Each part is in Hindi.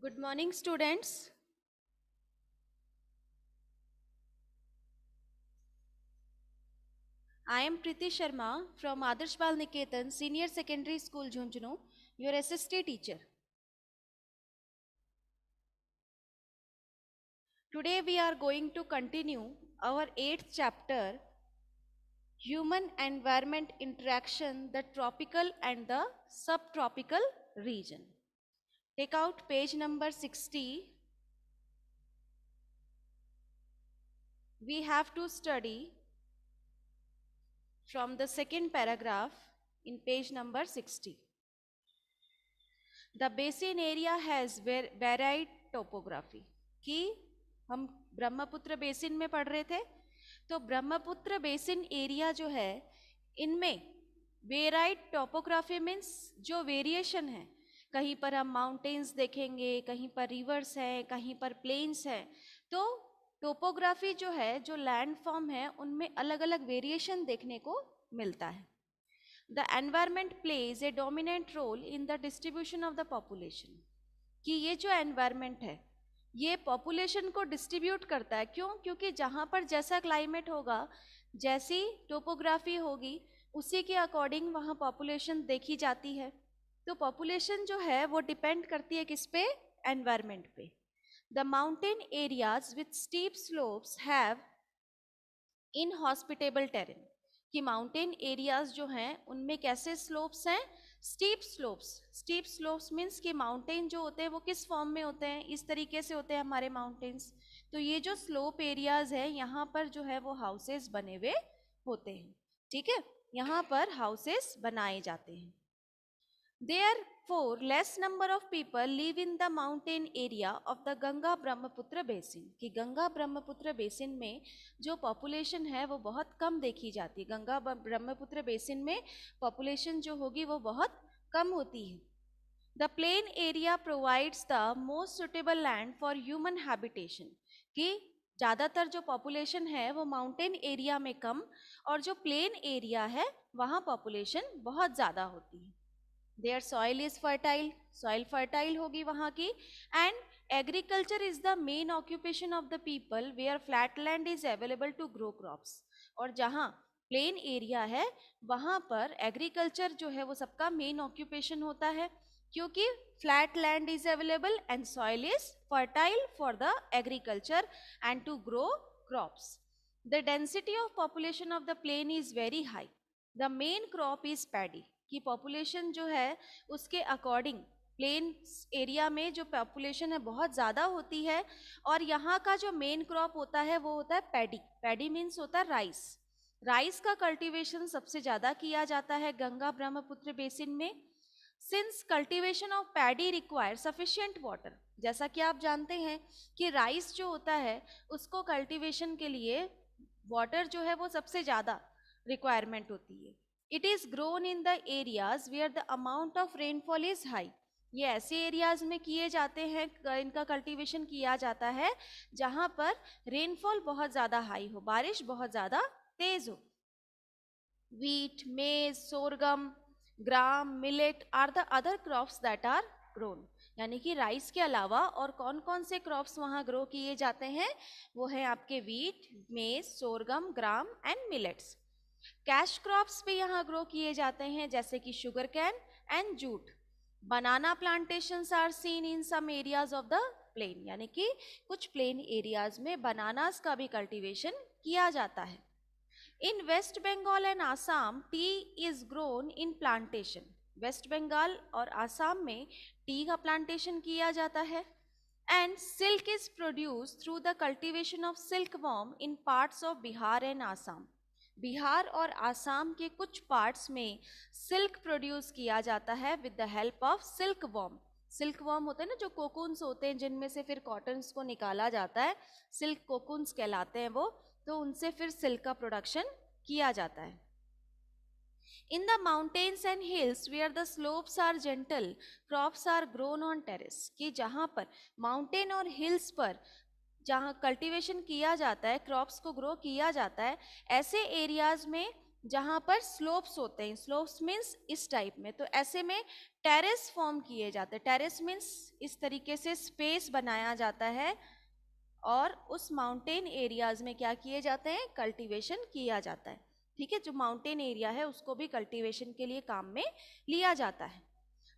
Good morning, students. I am Priti Sharma from Adarsh Niketan, Senior Secondary School, Jhunjhunu, your SST teacher. Today we are going to continue our 8th chapter, Human Environment Interaction, the Tropical and the Subtropical Region. Take out page number 60. We have to study from the second paragraph in page number 60. The basin area has varied topography. ki hum brahmaputra basin mein पढ़ rahe the to brahmaputra basin area jo hai inme variety topography means जो वेरिएशन है कहीं पर हम माउंटेन्स देखेंगे कहीं पर रिवर्स हैं कहीं पर प्लेन्स हैं तो टोपोग्राफी जो है जो लैंड फॉर्म है उनमें अलग अलग वेरिएशन देखने को मिलता है the environment plays a dominant role in the distribution of the population कि ये जो एनवायरमेंट है ये पॉपुलेशन को डिस्ट्रीब्यूट करता है क्यों क्योंकि जहाँ पर जैसा क्लाइमेट होगा जैसी टोपोग्राफी होगी उसी के अकॉर्डिंग वहाँ पॉपुलेशन देखी जाती है तो पॉपुलेशन जो है वो डिपेंड करती है किस पे एनवायरमेंट पे the mountain areas with steep slopes have inhospitable terrain कि माउंटेन एरियाज जो हैं उनमें कैसे स्लोप्स हैं steep slopes steep slopes means कि माउंटेन जो होते हैं वो किस फॉर्म में होते हैं इस तरीके से होते हैं हमारे माउंटेन्स तो ये जो स्लोप एरियाज हैं यहाँ पर जो है वो हाउसेस बने हुए होते हैं ठीक है यहाँ पर हाउसेस बनाए जाते हैं Therefore, less number of people live in the mountain area of the Ganga Brahmaputra basin कि गंगा ब्रह्मपुत्र बेसिन में जो पॉपुलेशन है वो बहुत कम देखी जाती है गंगा ब्रह्मपुत्र बेसिन में पॉपुलेशन जो होगी वो बहुत कम होती है the plain area provides the most suitable land for human habitation कि ज़्यादातर जो पॉपुलेशन है वो माउंटेन एरिया में कम और जो प्लेन एरिया है वहाँ पॉपुलेशन बहुत ज़्यादा होती है there soil is fertile soil fertile होगी वहाँ की and agriculture is the main occupation of the people where flat land is available to grow crops और जहाँ प्लेन एरिया है वहाँ पर एग्रीकल्चर जो है वो सबका मेन ऑक्यूपेशन होता है क्योंकि flat land is available and soil is fertile for the agriculture and to grow crops the density of population of the plain is very high the main crop is paddy कि पॉपुलेशन जो है उसके अकॉर्डिंग प्लेन एरिया में जो पॉपुलेशन है बहुत ज़्यादा होती है और यहाँ का जो मेन क्रॉप होता है वो होता है पैडी पैडी मीन्स होता है राइस राइस का कल्टीवेशन सबसे ज़्यादा किया जाता है गंगा ब्रह्मपुत्र बेसिन में since cultivation of paddy require sufficient water जैसा कि आप जानते हैं कि राइस जो होता है उसको कल्टिवेशन के लिए वाटर जो है वो सबसे ज़्यादा रिक्वायरमेंट होती है It is grown in the areas where the amount of rainfall is high. ये ऐसे एरियाज में किए जाते हैं इनका कल्टीवेशन किया जाता है जहां पर रेनफॉल बहुत ज़्यादा हाई हो बारिश बहुत ज़्यादा तेज हो wheat maize sorghum gram millet are the other crops that are grown यानी कि राइस के अलावा और कौन कौन से क्रॉप्स वहाँ ग्रो किए जाते हैं वो है आपके wheat maize sorghum gram and millets cash crops भी यहाँ ग्रो किए जाते हैं जैसे कि sugar cane and jute banana plantation are seen in some areas of the plain यानी कि कुछ प्लेन एरियाज में बनानास का भी कल्टीवेशन किया जाता है in West Bengal and Assam tea is grown in plantation West Bengal और आसाम में टी का प्लांटेशन किया जाता है and silk is produce through the cultivation of silk worm in parts of Bihar and Assam Bihar और आसाम के कुछ पार्ट्स में सिल्क प्रोड्यूस किया जाता है with the help of silk worm silk worm होते हैं ना जो कोकून्स होते हैं जिनमें से फिर कॉटन्स को निकाला जाता है सिल्क कोकून्स कहलाते हैं वो तो उनसे फिर सिल्क का प्रोडक्शन किया जाता है in the mountains and hills we are the slopes are gentle crops are grown on terrace कि जहाँ पर माउंटेन और हिल्स पर जहाँ कल्टीवेशन किया जाता है क्रॉप्स को ग्रो किया जाता है ऐसे एरियाज में जहाँ पर स्लोप्स होते हैं स्लोप्स मीन्स इस टाइप में तो ऐसे में टेरेस फॉर्म किए जाते हैं टेरेस मीन्स इस तरीके से स्पेस बनाया जाता है और उस माउंटेन एरियाज में क्या किए जाते हैं कल्टीवेशन किया जाता है ठीक है जो माउंटेन एरिया है उसको भी कल्टीवेशन के लिए काम में लिया जाता है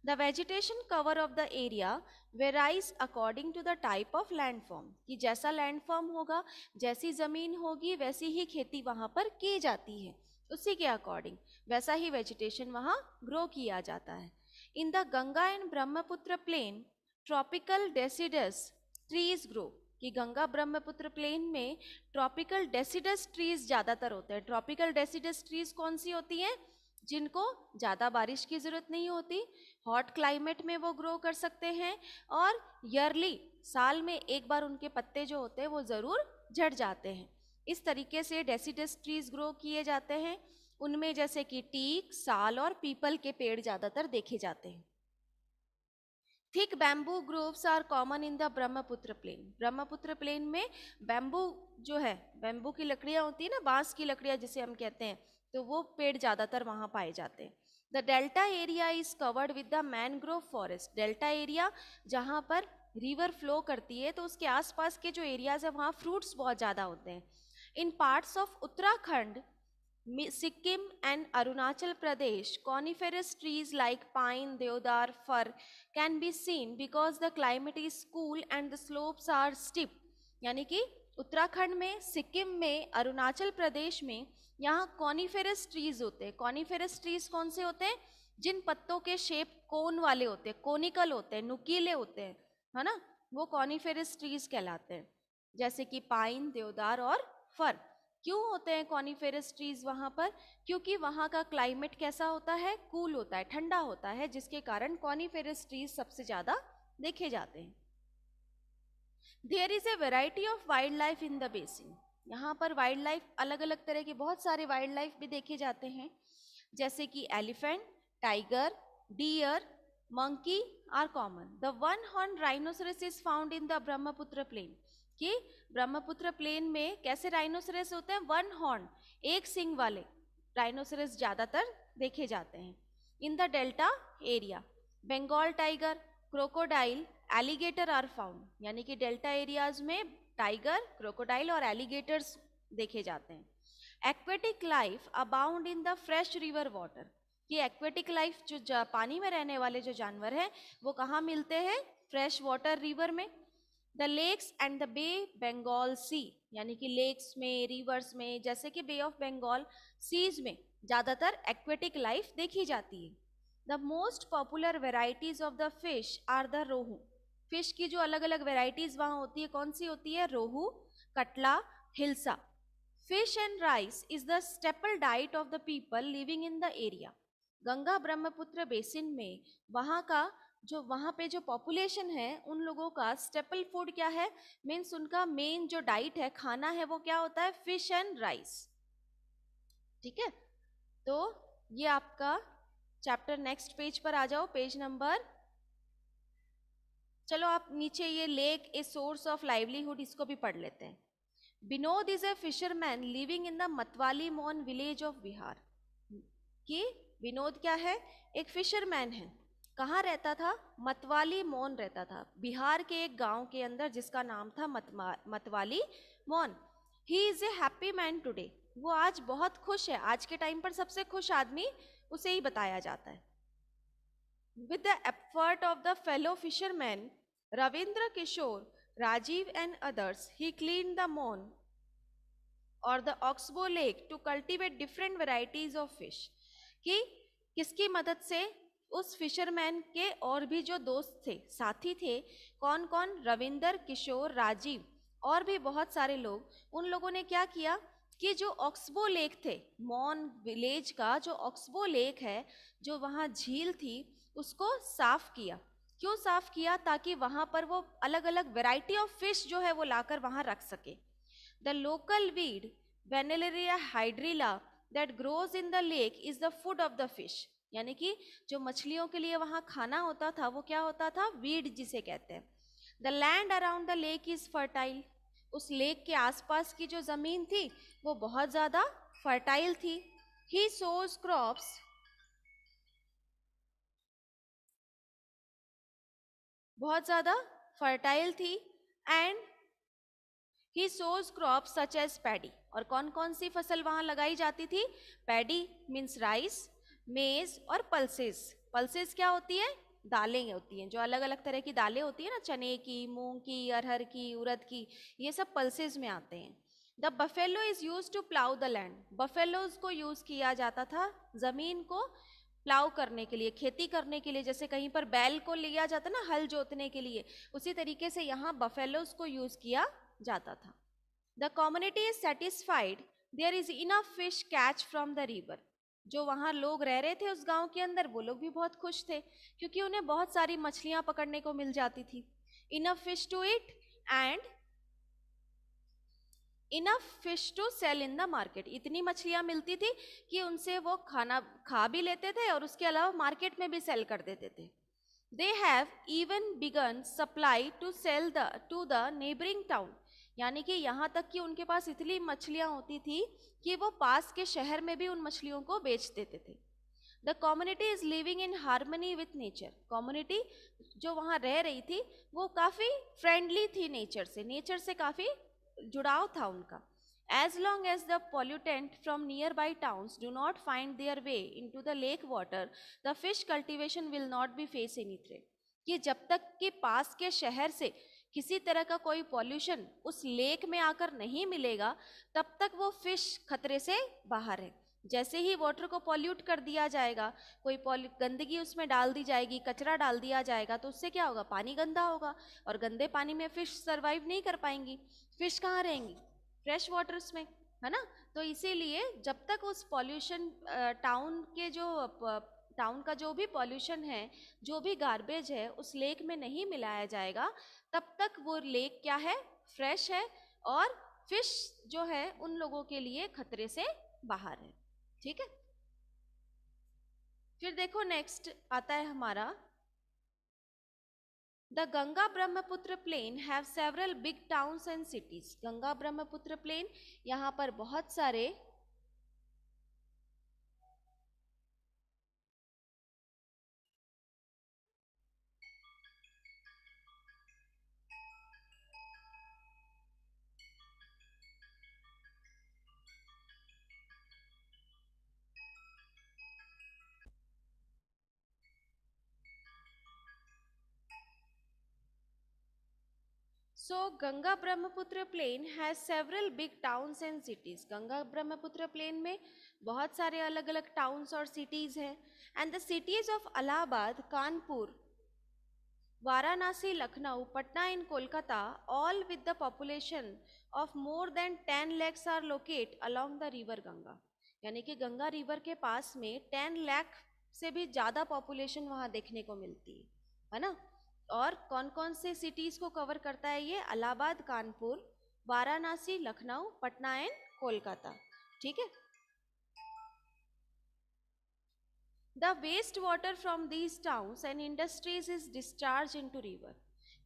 The vegetation cover of the area varies according to the type of landform. कि जैसा landform होगा जैसी ज़मीन होगी वैसी ही खेती वहाँ पर की जाती है उसी के अकॉर्डिंग वैसा ही वेजिटेशन वहाँ ग्रो किया जाता है in the Ganga and Brahmaputra plain tropical deciduous trees grow कि गंगा ब्रह्मपुत्र प्लेन में ट्रॉपिकल डेसिडस ट्रीज ज़्यादातर होते हैं ट्रॉपिकल डेसिडस ट्रीज कौन सी होती हैं जिनको ज़्यादा बारिश की ज़रूरत नहीं होती हॉट क्लाइमेट में वो ग्रो कर सकते हैं और ईयरली साल में एक बार उनके पत्ते जो होते हैं वो ज़रूर झड़ जाते हैं इस तरीके से डेसीडस ट्रीज ग्रो किए जाते हैं उनमें जैसे कि टीक साल और पीपल के पेड़ ज़्यादातर देखे जाते हैं thick bamboo groves are common in the Brahmaputra plain Brahmaputra plain में बैम्बू जो है बैम्बू की लकड़ियाँ होती है ना बांस की लकड़ियाँ जिसे हम कहते हैं तो वो पेड़ ज़्यादातर वहाँ पाए जाते हैं the delta area is covered with the mangrove forest delta area जहाँ पर रिवर फ्लो करती है तो उसके आसपास के जो एरियाज़ हैं वहाँ फ्रूट्स बहुत ज़्यादा होते हैं in parts of Uttarakhand Sikkim and Arunachal Pradesh coniferous trees like pine deodar fir can be seen because the climate is cool and the slopes are steep यानी कि उत्तराखंड में सिक्किम में अरुणाचल प्रदेश में यहाँ कॉनीफेरस ट्रीज होते हैं कॉनीफेरस ट्रीज कौन से होते हैं जिन पत्तों के शेप कोन वाले होते हैं कोनिकल होते हैं नुकीले होते हैं है ना वो कॉनीफेरस ट्रीज कहलाते हैं जैसे कि पाइन देवदार और फर क्यों होते हैं कॉनीफेरस ट्रीज वहाँ पर क्योंकि वहाँ का क्लाइमेट कैसा होता है कूल होता है ठंडा होता है जिसके कारण कॉनीफेरस ट्रीज सबसे ज़्यादा देखे जाते हैं there is a variety of wild life in the basin यहाँ पर वाइल्ड लाइफ अलग अलग तरह के बहुत सारे वाइल्ड लाइफ भी देखे जाते हैं जैसे कि elephant tiger deer monkey are common the one horn rhinoceros is found in the Brahmaputra plain कि ब्रह्मपुत्र प्लेन में कैसे राइनोसरस होते हैं वन हॉर्न एक सिंग वाले राइनोसरस ज़्यादातर देखे जाते हैं in the delta area Bengal tiger crocodile alligator are found यानी कि डेल्टा एरियाज में टाइगर क्रोकोडाइल और एलिगेटर्स देखे जाते हैं aquatic life abound in the fresh river water ये एक्वेटिक लाइफ जो पानी में रहने वाले जो जानवर हैं वो कहाँ मिलते हैं फ्रेश वाटर रिवर में the lakes and the bay Bengal sea यानी कि लेक्स में रिवर्स में जैसे कि बे ऑफ बंगाल सीज में ज़्यादातर एक्वेटिक लाइफ देखी जाती है the most popular varieties of the fish are the rohu fish की जो अलग अलग वेराइटीज वहाँ होती है कौन सी होती है rohu katla hilsa fish and rice is the staple diet of the people living in the area Ganga Brahmaputra basin में वहाँ का जो वहाँ पे जो पॉपुलेशन है उन लोगों का स्टेपल फूड क्या है मीन्स उनका मेन जो डाइट है खाना है वो क्या होता है फिश एंड राइस ठीक है तो ये आपका चैप्टर नेक्स्ट पेज पर आ जाओ पेज नंबर चलो आप नीचे ये lake a source of livelihood इसको भी पढ़ लेते हैं Vinod is a fisherman living in the Matwali Mon village of Bihar कि विनोद क्या है एक फिशरमैन है कहाँ रहता था मतवाली मोन रहता था बिहार के एक गांव के अंदर जिसका नाम था Matwali Mon he is a happy man today वो आज बहुत खुश है आज के टाइम पर सबसे खुश आदमी उसे ही बताया जाता है with the effort of the fellow fisherman Ravindra Kishore, Rajiv and others, he cleaned the moon or the oxbow lake to cultivate different varieties of fish. कि किसकी मदद से उस फिशरमैन के और भी जो दोस्त थे साथी थे कौन कौन रविंदर किशोर राजीव और भी बहुत सारे लोग उन लोगों ने क्या किया कि जो ऑक्सबो लेक थे मॉन विलेज का जो ऑक्सबो लेक है जो वहाँ झील थी उसको साफ किया क्यों साफ किया ताकि वहाँ पर वो अलग अलग वेराइटी ऑफ फिश जो है वो लाकर वहाँ रख सके the local weed vallisneria hydrilla that grows in the lake is the food of the fish यानी कि जो मछलियों के लिए वहाँ खाना होता था वो क्या होता था वीड जिसे कहते हैं the land around the lake is fertile उस लेक के आसपास की जो ज़मीन थी वो बहुत ज़्यादा फर्टाइल थी ही सोज क्रॉप्स बहुत ज़्यादा फर्टाइल थी and he sows crop such as paddy और कौन कौन सी फसल वहाँ लगाई जाती थी पैडी मीन्स राइस मेज और पल्सेस पल्सेस क्या होती है दालें होती हैं जो अलग अलग तरह की दालें होती हैं ना चने की मूंग की अरहर की उड़द की ये सब पल्सेस में आते हैं the buffalo is use to plough the land buffaloes को यूज़ किया जाता था ज़मीन को प्लाव करने के लिए खेती करने के लिए जैसे कहीं पर बैल को लिया जाता ना हल जोतने के लिए उसी तरीके से यहाँ बफेलोज को यूज़ किया जाता था the community is satisfied there is enough fish catch from the river जो वहाँ लोग रह रहे थे उस गांव के अंदर वो लोग भी बहुत खुश थे क्योंकि उन्हें बहुत सारी मछलियाँ पकड़ने को मिल जाती थी enough fish to eat and enough fish to sell in the market इतनी मछलियाँ मिलती थी कि उनसे वो खाना खा भी लेते थे और उसके अलावा मार्केट में भी सेल कर देते थे they have even begun supply to sell the to the neighbouring town यानी कि यहाँ तक कि उनके पास इतनी मछलियाँ होती थी कि वो पास के शहर में भी उन मछलियों को बेच देते थे the community is living in harmony with nature community जो वहाँ रह रही थी वो काफ़ी फ्रेंडली थी नेचर से नेचर से काफ़ी जुड़ाव था उनका as long as the pollutant from nearby towns do not find their way into the lake water the fish cultivation will not be face any threat कि जब तक कि पास के शहर से किसी तरह का कोई पॉल्यूशन उस लेक में आकर नहीं मिलेगा तब तक वो फिश खतरे से बाहर है जैसे ही वाटर को पॉल्यूट कर दिया जाएगा कोई गंदगी उसमें डाल दी जाएगी कचरा डाल दिया जाएगा तो उससे क्या होगा पानी गंदा होगा और गंदे पानी में फ़िश सर्वाइव नहीं कर पाएंगी फ़िश कहाँ रहेंगी फ्रेश वाटर्स में है ना तो इसीलिए जब तक उस पॉल्यूशन टाउन के जो टाउन का जो भी पॉल्यूशन है जो भी गार्बेज है उस लेक में नहीं मिलाया जाएगा तब तक वो लेक क्या है फ्रेश है और फिश जो है उन लोगों के लिए खतरे से बाहर है ठीक है फिर देखो नेक्स्ट आता है हमारा the Ganga Brahmaputra plain have several big towns and cities Ganga Brahmaputra plain यहाँ पर बहुत सारे So Ganga Brahmaputra plain has several big towns and cities. Ganga Brahmaputra plain में बहुत सारे अलग अलग towns और cities हैं and the cities of Allahabad, Kanpur, Varanasi, Lucknow, Patna and Kolkata all with the population of more than 10 lakhs are located along the river Ganga. यानी कि गंगा रिवर के पास में 10 लाख से भी ज़्यादा पॉपुलेशन वहाँ देखने को मिलती है है ना और कौन कौन से सिटीज़ को कवर करता है ये अलाहाबाद कानपुर वाराणसी लखनऊ पटना एंड कोलकाता ठीक है the waste water from these these and industries is discharge into river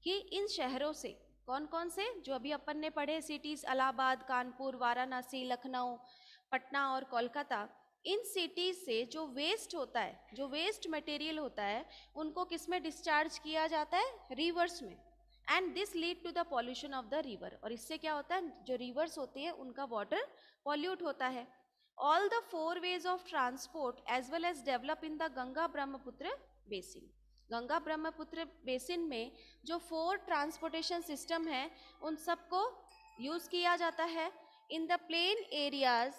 कि इन शहरों से कौन कौन से जो अभी अपन ने पढ़े सिटीज़ अलाहाबाद कानपुर वाराणसी लखनऊ पटना और कोलकाता इन सिटीज से जो वेस्ट होता है जो वेस्ट मटेरियल होता है उनको किस में डिस्चार्ज किया जाता है रिवर्स में and this lead to the pollution of the river और इससे क्या होता है जो रिवर्स होते हैं उनका वाटर पॉल्यूट होता है all the four ways of transport as well as develop in the Ganga Brahmaputra basin Ganga Brahmaputra basin में जो फोर ट्रांसपोर्टेशन सिस्टम है उन सबको यूज़ किया जाता है in the plain areas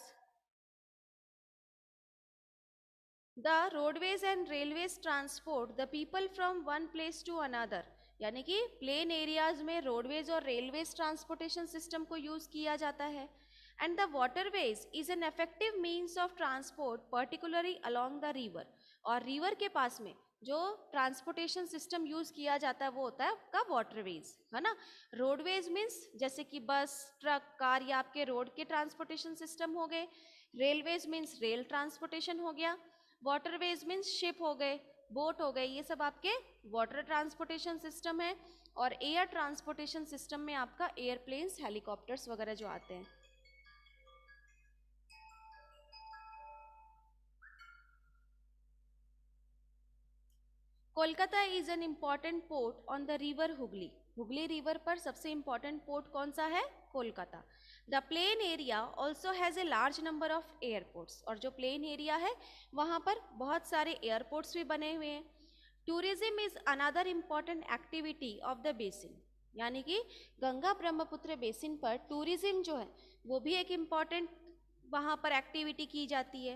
the roadways and railways transport the people from one place to another यानी कि प्लेन एरियाज में रोडवेज और रेलवेज ट्रांसपोर्टेशन सिस्टम को यूज़ किया जाता है and the waterways is an effective means of transport particularly along the river और रिवर के पास में जो ट्रांसपोर्टेशन सिस्टम यूज़ किया जाता है वो होता है आपका वाटरवेज है ना रोडवेज मीन्स जैसे कि बस ट्रक कार या आपके रोड के ट्रांसपोर्टेशन सिस्टम हो गए रेलवेज मीन्स रेल ट्रांसपोर्टेशन हो गया वाटरवेज मीन्स शिप हो गए बोट हो गए ये सब आपके वाटर ट्रांसपोर्टेशन सिस्टम है और एयर ट्रांसपोर्टेशन सिस्टम में आपका एयरप्लेन्स हेलीकॉप्टर्स वगैरह जो आते हैं Kolkata is an important port on the river Hooghly Hooghly river पर सबसे इम्पॉर्टेंट पोर्ट कौन सा है Kolkata the plain area also has a large number of airports और जो प्लेन एरिया है वहाँ पर बहुत सारे एयरपोर्ट्स भी बने हुए हैं tourism is another important activity of the basin यानी कि गंगा ब्रह्मपुत्र बेसिन पर टूरिज्म जो है वो भी एक इम्पॉर्टेंट वहाँ पर एक्टिविटी की जाती है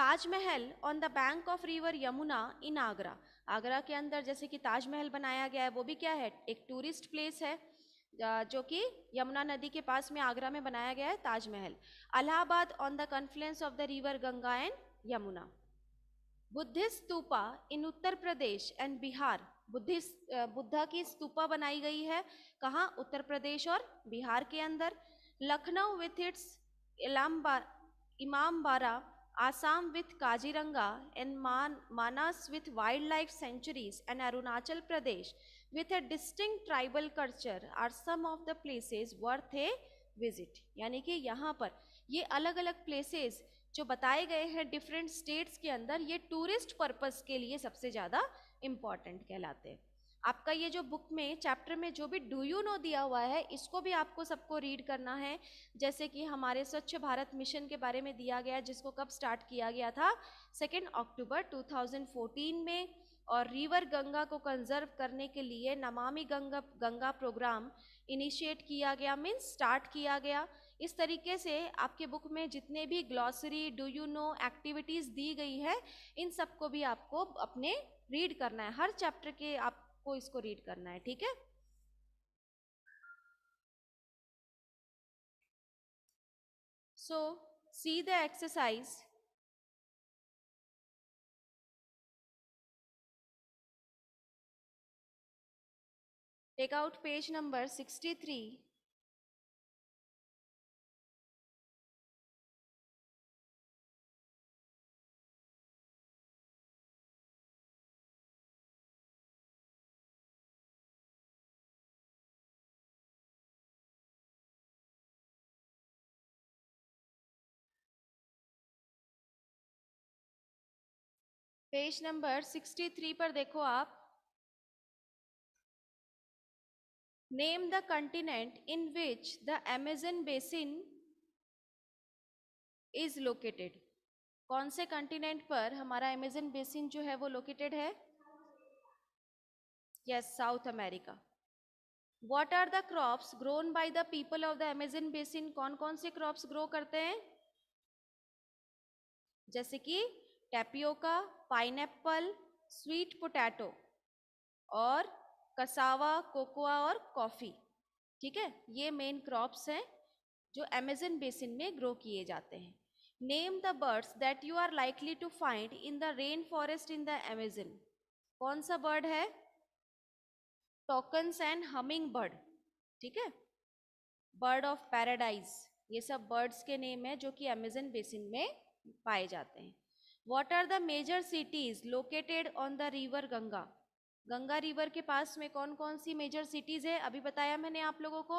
Taj Mahal on the bank of river Yamuna in Agra Agra के अंदर जैसे कि ताजमहल बनाया गया है वो भी क्या है एक टूरिस्ट प्लेस है जो कि यमुना नदी के पास में आगरा में बनाया गया है Taj Mahal Allahabad on the confluence of the river Ganga and Yamuna Buddhist stupa in Uttar Pradesh and Bihar Buddhist Buddha की स्तूपा बनाई गई है कहाँ उत्तर प्रदेश और बिहार के अंदर लखनऊ विथ इट्स इलामबा बारा आसाम विथ काजीरंगा एंड मान Manas with wild life sanctuaries and Arunachal Pradesh with a distinct tribal culture are some of the places worth a visit यानी कि यहाँ पर ये अलग अलग प्लेसेज जो बताए गए हैं डिफरेंट स्टेट्स के अंदर ये टूरिस्ट पर्पस के लिए सबसे ज़्यादा इम्पॉर्टेंट कहलाते हैं आपका ये जो बुक में चैप्टर में जो भी डू यू नो दिया हुआ है इसको भी आपको सबको रीड करना है जैसे कि हमारे स्वच्छ भारत मिशन के बारे में दिया गया जिसको कब स्टार्ट किया गया था सेकेंड अक्टूबर टू में और रिवर गंगा को कंजर्व करने के लिए नमामि गंगा गंगा प्रोग्राम इनिशिएट किया गया मीन्स स्टार्ट किया गया इस तरीके से आपके बुक में जितने भी glossary do you know activities दी गई है इन सबको भी आपको अपने रीड करना है हर चैप्टर के आपको इसको रीड करना है ठीक है so see the exercise take out page number sixty three page number sixty three पर देखो आप name the continent in which the Amazon basin is located कौन से कंटिनेंट पर हमारा अमेजन बेसिन जो है वो लोकेटेड है yes South America what are the crops grown by the people of the Amazon basin कौन कौन से क्रॉप्स ग्रो करते हैं जैसे कि टेपियोका पाइनएप्पल स्वीट पोटैटो और कसावा कोकोआ और कॉफ़ी ठीक है ये मेन क्रॉप्स हैं जो अमेजन बेसिन में ग्रो किए जाते हैं name the birds that you are likely to find in the rain forest in the Amazon कौन सा बर्ड है टोकन्स एंड हमिंग बर्ड ठीक है बर्ड ऑफ पैराडाइज ये सब बर्ड्स के नेम है जो कि अमेजन बेसिन में पाए जाते हैं what are the major cities located on the river Ganga Ganga river के पास में कौन कौन सी मेजर सिटीज है अभी बताया मैंने आप लोगों को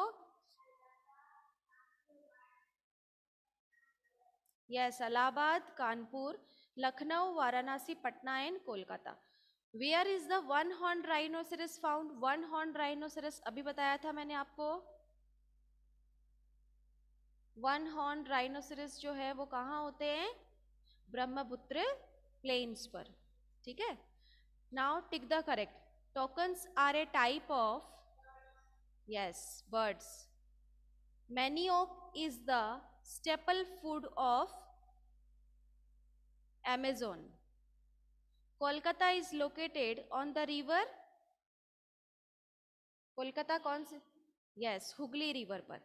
yes Allahabad Kanpur Lucknow Varanasi Patna and Kolkata where is the one horn rhinoceros found one horn rhinoceros अभी बताया था मैंने आपको वन हॉर्न राइनोसरस जो है वो कहाँ होते हैं ब्रह्मपुत्र प्लेन्स पर ठीक है Now tick the correct. Tokens are a type of, yes, birds. Manioc is the staple food of Amazon. Kolkata is located on the river. Kolkata kaun से? Yes, hugli River par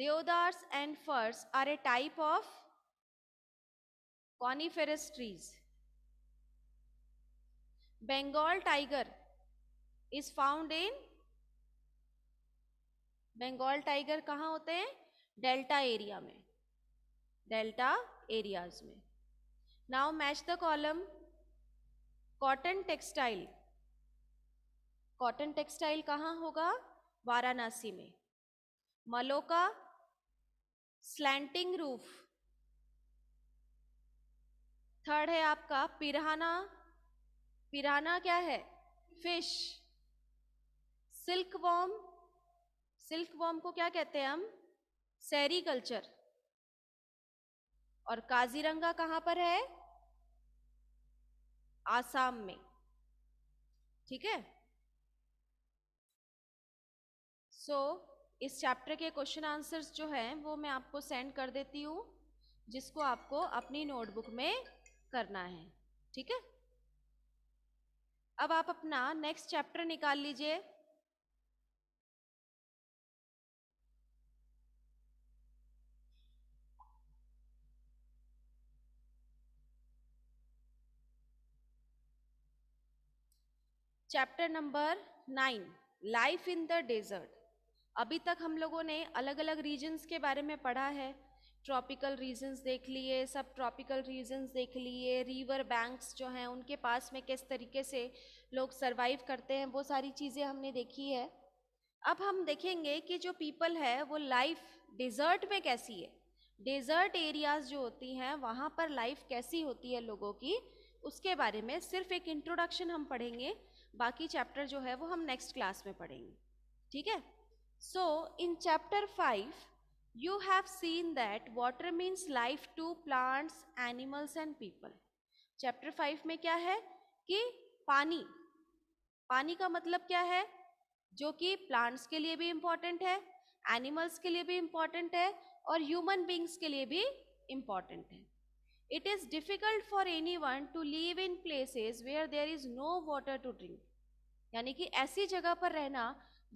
Deodars and firs are a type of coniferous trees. bengal tiger is found in bengal tiger कहाँ होते हैं delta area में delta areas में now match the column cotton textile cotton textile कहाँ होगा वाराणसी में मलोका स्लैंटिंग रूफ थर्ड है आपका पिरहाना पिराना क्या है fish silk worm silk worm को क्या कहते हैं हम सैरीकल्चर और काजीरंगा कहाँ पर है आसाम में ठीक है सो so, इस चैप्टर के क्वेश्चन आंसर्स जो हैं वो मैं आपको सेंड कर देती हूँ जिसको आपको अपनी नोटबुक में करना है ठीक है अब आप अपना नेक्स्ट चैप्टर निकाल लीजिए chapter number nine life in the desert अभी तक हम लोगों ने अलग अलग रीजन्स के बारे में पढ़ा है ट्रॉपिकल रीजन्स देख लिए सब ट्रॉपिकल रीजन्स देख लिए रिवर बैंक्स जो हैं उनके पास में किस तरीके से लोग सर्वाइव करते हैं वो सारी चीज़ें हमने देखी है अब हम देखेंगे कि जो पीपल है वो लाइफ डिज़र्ट में कैसी है डेजर्ट एरियाज़ जो होती हैं वहाँ पर लाइफ कैसी होती है लोगों की उसके बारे में सिर्फ एक इंट्रोडक्शन हम पढ़ेंगे बाकी चैप्टर जो है वो हम नेक्स्ट क्लास में पढ़ेंगे ठीक है so in chapter five You have seen that water means life to plants, animals and people. Chapter five में क्या है कि पानी पानी का मतलब क्या है जो कि प्लांट्स के लिए भी इम्पॉर्टेंट है एनिमल्स के लिए भी इम्पॉर्टेंट है और ह्यूमन बींग्स के लिए भी इम्पॉर्टेंट है it is difficult for anyone to live in places where there is no water to drink यानी कि ऐसी जगह पर रहना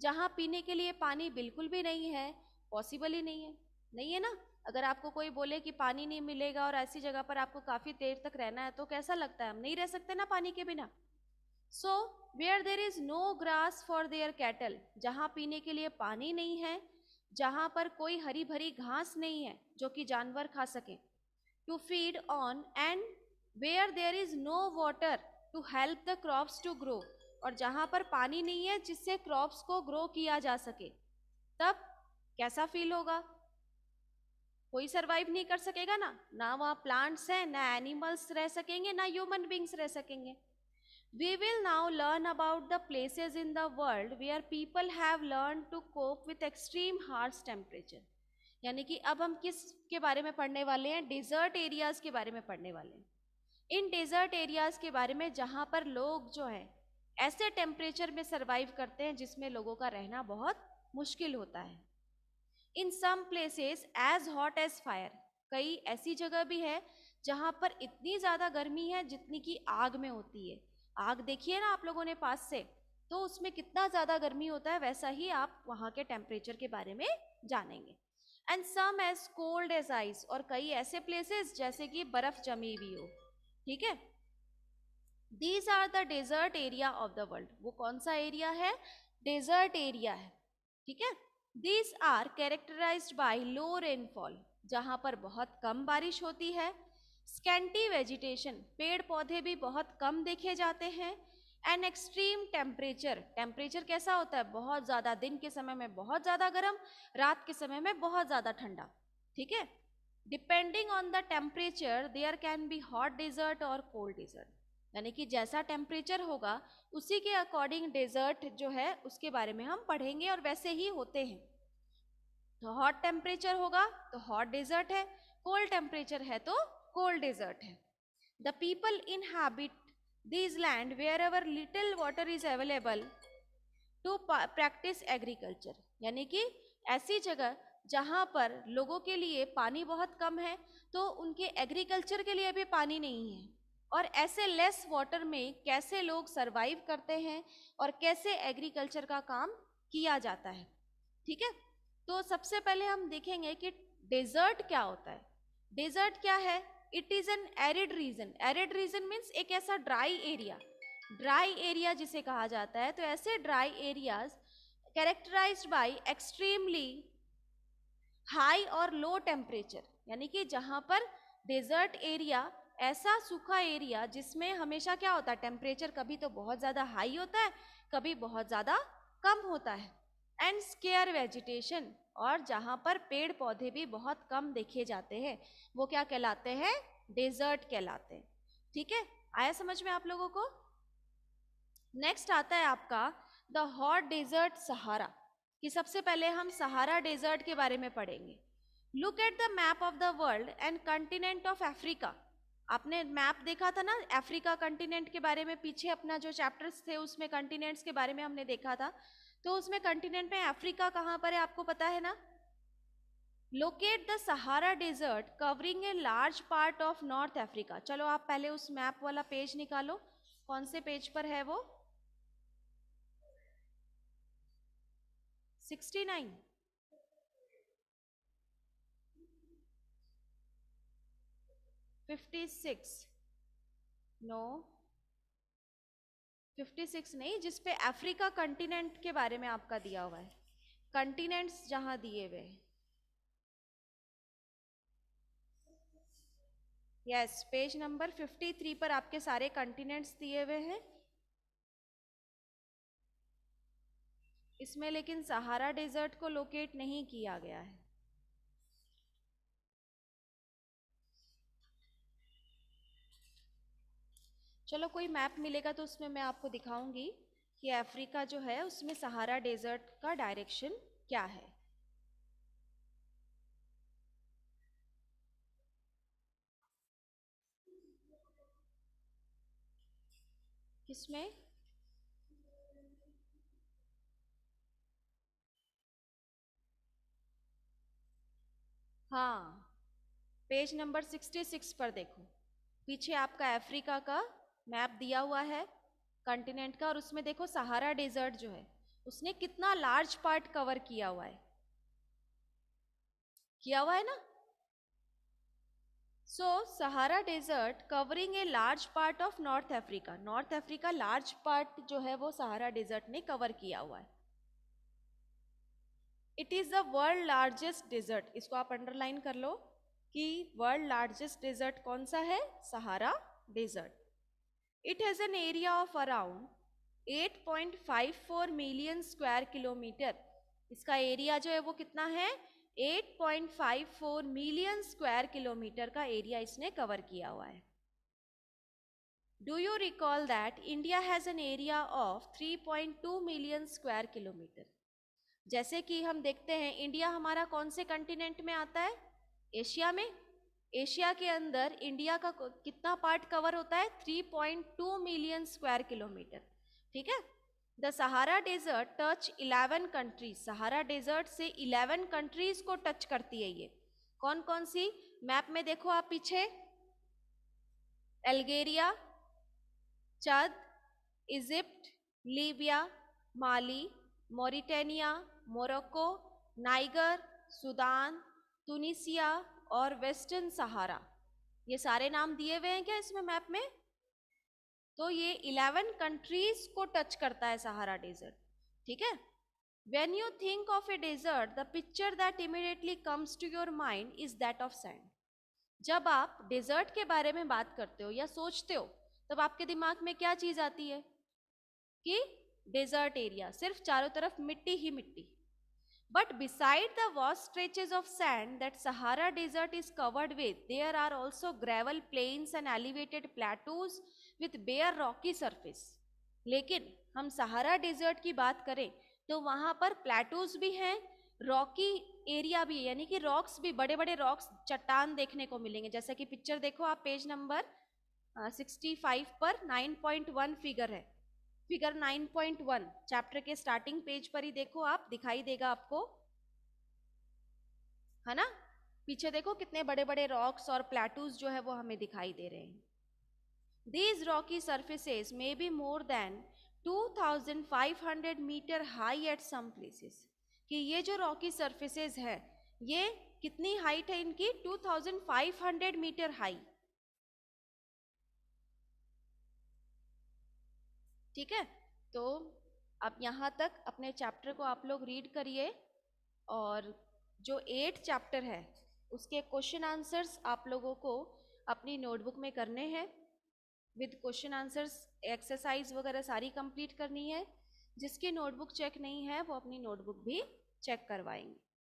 जहाँ पीने के लिए पानी बिल्कुल भी नहीं है पॉसिबल ही नहीं है नहीं है ना अगर आपको कोई बोले कि पानी नहीं मिलेगा और ऐसी जगह पर आपको काफ़ी देर तक रहना है तो कैसा लगता है हम नहीं रह सकते ना पानी के बिना so where there is no grass for their cattle जहाँ पीने के लिए पानी नहीं है जहाँ पर कोई हरी भरी घास नहीं है जो कि जानवर खा सकें to feed on and where there is no water to help the crops to grow और जहाँ पर पानी नहीं है जिससे क्रॉप्स को ग्रो किया जा सके तब कैसा फील होगा कोई सर्वाइव नहीं कर सकेगा ना ना वहाँ प्लांट्स हैं ना एनिमल्स रह सकेंगे ना ह्यूमन बींग्स रह सकेंगे we will now learn about the the in the world we are people have learn to cope with extreme harsh temperature यानी कि अब हम किस के बारे में पढ़ने वाले हैं डिज़र्ट एरियाज़ के बारे में पढ़ने वाले हैं इन डेजर्ट एरियाज़ के बारे में जहाँ पर लोग जो है ऐसे टेम्परेचर में सर्वाइव करते हैं जिसमें लोगों का रहना बहुत मुश्किल होता है in some places as hot as fire कई ऐसी जगह भी है जहाँ पर इतनी ज़्यादा गर्मी है जितनी कि आग में होती है आग देखिए ना आप लोगों ने पास से तो उसमें कितना ज़्यादा गर्मी होता है वैसा ही आप वहाँ के टेम्परेचर के बारे में जानेंगे and some as cold as ice और कई ऐसे प्लेसेस जैसे कि बर्फ जमी हुई हो ठीक है these are the desert area of the world वो कौन सा एरिया है डेजर्ट एरिया है ठीक है these are characterise by low rainfall जहाँ पर बहुत कम बारिश होती है स्कैंटी वेजिटेशन पेड़ पौधे भी बहुत कम देखे जाते हैं एंड एक्सट्रीम टेम्परेचर टेम्परेचर कैसा होता है बहुत ज़्यादा दिन के समय में बहुत ज़्यादा गर्म रात के समय में बहुत ज़्यादा ठंडा ठीक है depending on the temperature there can be hot desert और कोल्ड डिजर्ट यानी कि जैसा टेम्परेचर होगा उसी के अकॉर्डिंग डेजर्ट जो है उसके बारे में हम पढ़ेंगे और वैसे ही होते हैं तो हॉट टेम्परेचर होगा तो हॉट डेजर्ट है कोल्ड टेम्परेचर है तो कोल्ड डेजर्ट है the people inhabit this land wherever little water is available to practise agriculture यानी कि ऐसी जगह जहाँ पर लोगों के लिए पानी बहुत कम है तो उनके एग्रीकल्चर के लिए भी पानी नहीं है और ऐसे लेस वाटर में कैसे लोग सरवाइव करते हैं और कैसे एग्रीकल्चर का काम किया जाता है ठीक है तो सबसे पहले हम देखेंगे कि डेजर्ट क्या होता है डेजर्ट क्या है it is an arid region arid region means एक ऐसा ड्राई एरिया ड्राई एरिया जिसे कहा जाता है तो ऐसे dry areas characterise by extremely high और लो टेम्परेचर यानी कि जहाँ पर डेजर्ट एरिया ऐसा सूखा एरिया जिसमें हमेशा क्या होता है टेम्परेचर कभी तो बहुत ज़्यादा हाई होता है कभी बहुत ज़्यादा कम होता है एंड स्केयर वेजिटेशन और जहाँ पर पेड़ पौधे भी बहुत कम देखे जाते हैं वो क्या कहलाते हैं डेजर्ट कहलाते हैं ठीक है आया समझ में आप लोगों को नेक्स्ट आता है आपका द हॉट डेजर्ट सहारा कि सबसे पहले हम सहारा डेजर्ट के बारे में पढ़ेंगे look at the map of the world and continent of Africa आपने मैप देखा था ना अफ्रीका कंटिनेंट के बारे में पीछे अपना जो चैप्टर्स थे उसमें कंटिनेंट्स के बारे में हमने देखा था तो उसमें कंटिनेंट में अफ्रीका कहाँ पर है आपको पता है ना locate the Sahara desert covering a large part of North Africa चलो आप पहले उस मैप वाला पेज निकालो कौन से पेज पर है वो नाइन 56 नो no. 56 नहीं जिस पे अफ्रीका कंटिनेंट के बारे में आपका दिया हुआ है कंटिनेंट्स जहां दिए हुए यस पेज नंबर 53 पर आपके सारे कंटिनेंट्स दिए हुए हैं इसमें लेकिन सहारा डेजर्ट को लोकेट नहीं किया गया है चलो कोई मैप मिलेगा तो उसमें मैं आपको दिखाऊंगी कि अफ्रीका जो है उसमें सहारा डेजर्ट का डायरेक्शन क्या है किसमें हाँ पेज नंबर सिक्सटी सिक्स पर देखो पीछे आपका अफ्रीका का मैप दिया हुआ है कंटिनेंट का और उसमें देखो सहारा डेजर्ट जो है उसने कितना लार्ज पार्ट कवर किया हुआ है किया हुआ है ना so Sahara desert covering a large part of North Africa North Africa large part जो है वो सहारा डेजर्ट ने कवर किया हुआ है it is the world largest desert इसको आप अंडरलाइन कर लो कि वर्ल्ड लार्जेस्ट डेजर्ट कौन सा है Sahara desert It has an area of around 8.54 million square kilometer. इसका एरिया जो है वो कितना है 8.54 मिलियन स्क्वायर किलोमीटर का एरिया इसने कवर किया हुआ है do you recall that India has an area of 3.2 million square kilometre जैसे कि हम देखते हैं इंडिया हमारा कौन से कंटिनेंट में आता है एशिया में एशिया के अंदर इंडिया का कितना पार्ट कवर होता है 3.2 मिलियन स्क्वायर किलोमीटर ठीक है the Sahara desert touch 11 countries Sahara desert से 11 कंट्रीज को टच करती है ये कौन कौन सी मैप में देखो आप पीछे Algeria Chad Egypt Libya Mali Mauritania Morocco Niger Sudan Tunisia और वेस्टर्न सहारा ये सारे नाम दिए हुए हैं क्या इसमें मैप में तो ये इलेवन कंट्रीज को टच करता है सहारा डेजर्ट ठीक है when you think of a desert the picture that immediately comes to your mind is that of sand जब आप डेजर्ट के बारे में बात करते हो या सोचते हो तब आपके दिमाग में क्या चीज़ आती है कि डेजर्ट एरिया सिर्फ चारों तरफ मिट्टी ही मिट्टी But beside the vast stretches of sand that Sahara Desert is covered with, there are also gravel plains and elevated plateaus with bare rocky surface. lekin hum sahara desert ki baat kare to wahan par plateaus bhi hain rocky area bhi है यानी कि रॉक्स भी bade बड़े रॉक्स चट्टान देखने को मिलेंगे जैसा कि पिक्चर देखो आप पेज नंबर सिक्सटी फाइव पर nine point one figure 9.1 chapter के स्टार्टिंग पेज पर ही देखो आप दिखाई देगा आपको है ना पीछे देखो कितने बड़े बड़े रॉक्स और प्लेटूज जो है वो हमें दिखाई दे रहे हैं these rocky surfaces may be more than 2500 metre high at some places कि ये जो रॉकी सर्फेसेस है ये कितनी हाइट है इनकी 2500 मीटर हाई ठीक है तो अब यहाँ तक अपने चैप्टर को आप लोग रीड करिए और जो एट चैप्टर है उसके क्वेश्चन आंसर्स आप लोगों को अपनी नोटबुक में करने हैं विद क्वेश्चन आंसर्स एक्सरसाइज वगैरह सारी कंप्लीट करनी है जिसकी नोटबुक चेक नहीं है वो अपनी नोटबुक भी चेक करवाएंगे